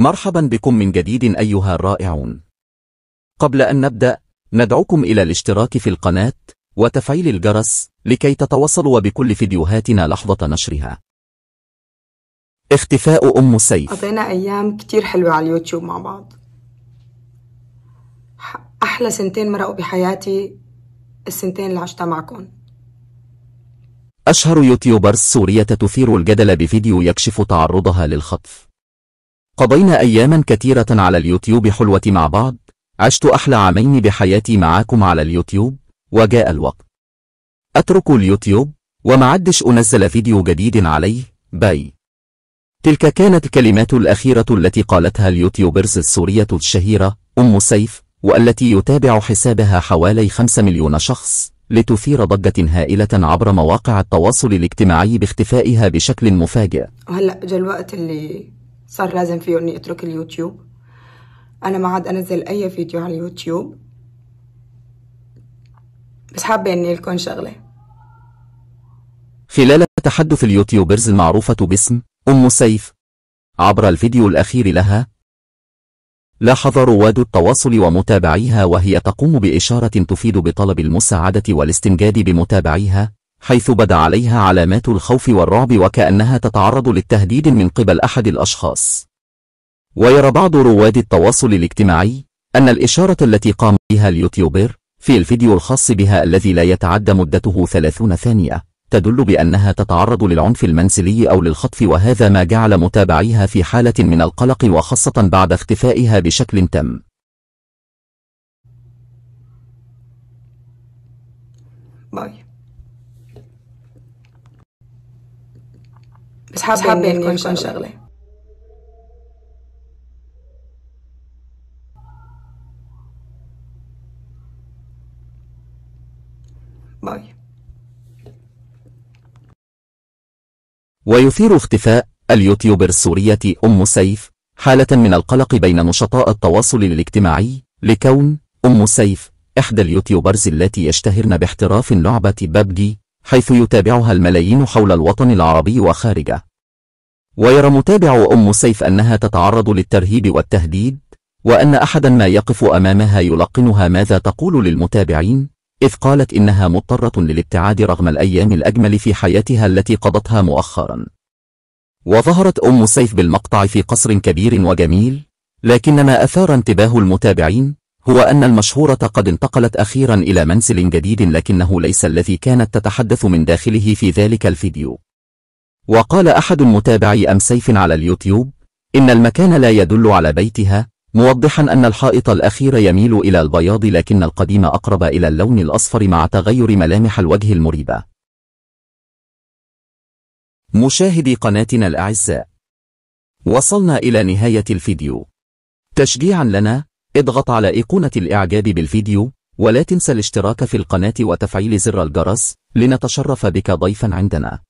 مرحبا بكم من جديد أيها الرائعون قبل أن نبدأ ندعوكم إلى الاشتراك في القناة وتفعيل الجرس لكي تتوصلوا بكل فيديوهاتنا لحظة نشرها اختفاء أم سيف قضينا أيام كتير حلوة على اليوتيوب مع بعض أحلى سنتين مرقوا بحياتي السنتين اللي عشتها معكم أشهر يوتيوبرز سورية تثير الجدل بفيديو يكشف تعرضها للخطف قضينا أياما كثيرة على اليوتيوب حلوة مع بعض عشت أحلى عامين بحياتي معاكم على اليوتيوب وجاء الوقت أترك اليوتيوب وما عدش أنزل فيديو جديد عليه باي تلك كانت الكلمات الأخيرة التي قالتها اليوتيوبرز السورية الشهيرة أم سيف والتي يتابع حسابها حوالي 5 مليون شخص لتثير ضجة هائلة عبر مواقع التواصل الاجتماعي باختفائها بشكل مفاجئ هلأ جا الوقت اللي صار لازم فيه اني اترك اليوتيوب انا ما عاد انزل اي فيديو على اليوتيوب بس حابة اني لكم شغلة خلال تحدث اليوتيوبرز المعروفة باسم أم سيف عبر الفيديو الأخير لها لاحظ رواد التواصل ومتابعيها وهي تقوم بإشارة تفيد بطلب المساعدة والاستنجاد بمتابعيها حيث بدا عليها علامات الخوف والرعب وكأنها تتعرض للتهديد من قبل أحد الأشخاص ويرى بعض رواد التواصل الاجتماعي أن الإشارة التي قام بها اليوتيوبر في الفيديو الخاص بها الذي لا يتعدى مدته 30 ثانية تدل بأنها تتعرض للعنف المنزلي أو للخطف وهذا ما جعل متابعيها في حالة من القلق وخاصة بعد اختفائها بشكل تام Bye. بس حابه اني اكون شغله باي ويثير اختفاء اليوتيوبر السورية أم سيف حالة من القلق بين نشطاء التواصل الاجتماعي لكون أم سيف إحدى اليوتيوبرز التي يشتهرن باحتراف لعبة بابجي حيث يتابعها الملايين حول الوطن العربي وخارجه ويرى متابع أم سيف أنها تتعرض للترهيب والتهديد وأن أحدا ما يقف أمامها يلقنها ماذا تقول للمتابعين إذ قالت إنها مضطرة للابتعاد رغم الأيام الأجمل في حياتها التي قضتها مؤخرا وظهرت أم سيف بالمقطع في قصر كبير وجميل لكن ما أثار انتباه المتابعين هو أن المشهورة قد انتقلت أخيرا إلى منزل جديد لكنه ليس الذي كانت تتحدث من داخله في ذلك الفيديو وقال أحد متابعي أم سيف على اليوتيوب إن المكان لا يدل على بيتها موضحا أن الحائط الأخير يميل إلى البياض لكن القديم أقرب إلى اللون الأصفر مع تغير ملامح الوجه المريبة مشاهدي قناتنا الأعزاء وصلنا إلى نهاية الفيديو تشجيعا لنا اضغط على أيقونة الإعجاب بالفيديو ولا تنسى الاشتراك في القناة وتفعيل زر الجرس لنتشرف بك ضيفا عندنا